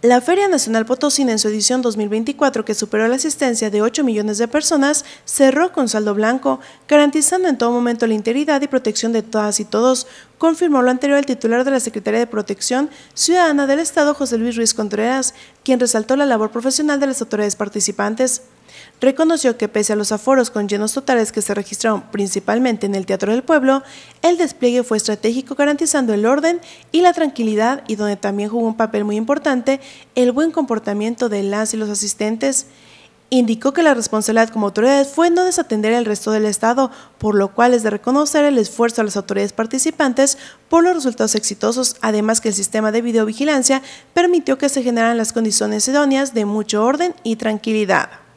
La Feria Nacional Potosina en su edición 2024, que superó la asistencia de 8 millones de personas, cerró con saldo blanco, garantizando en todo momento la integridad y protección de todas y todos, confirmó lo anterior el titular de la Secretaría de Protección Ciudadana del Estado, José Luis Ruiz Contreras, quien resaltó la labor profesional de las autoridades participantes. Reconoció que pese a los aforos con llenos totales que se registraron principalmente en el Teatro del Pueblo, el despliegue fue estratégico garantizando el orden y la tranquilidad y donde también jugó un papel muy importante el buen comportamiento de las y los asistentes. Indicó que la responsabilidad como autoridades fue no desatender al resto del Estado, por lo cual es de reconocer el esfuerzo a las autoridades participantes por los resultados exitosos, además que el sistema de videovigilancia permitió que se generaran las condiciones idóneas de mucho orden y tranquilidad.